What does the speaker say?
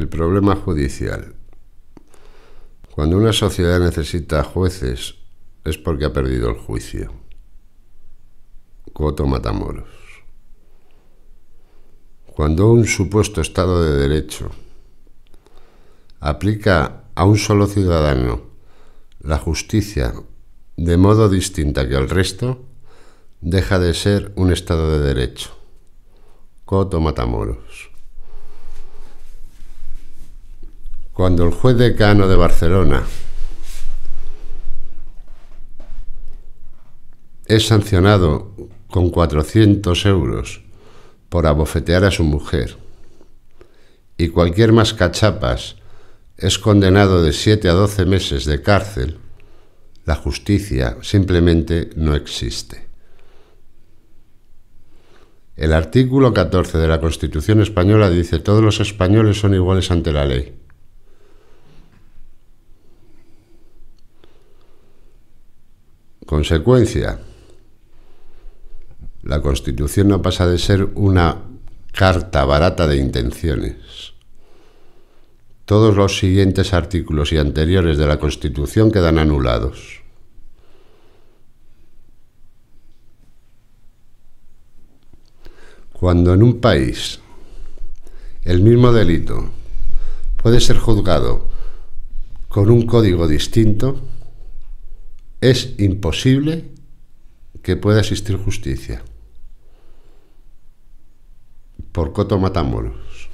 El problema judicial. Cuando una sociedad necesita jueces es porque ha perdido el juicio. Coto Matamoros. Cuando un supuesto Estado de Derecho aplica a un solo ciudadano la justicia de modo distinta que al resto, deja de ser un Estado de Derecho. Coto Matamoros. cuando el juez decano de Barcelona es sancionado con 400 euros por abofetear a su mujer y cualquier más cachapas es condenado de 7 a 12 meses de cárcel, la justicia simplemente no existe. El artículo 14 de la Constitución española dice todos los españoles son iguales ante la ley. Consecuencia, la Constitución no pasa de ser una carta barata de intenciones. Todos los siguientes artículos y anteriores de la Constitución quedan anulados. Cuando en un país el mismo delito puede ser juzgado con un código distinto, es imposible que pueda existir justicia. Por Coto Matamoros.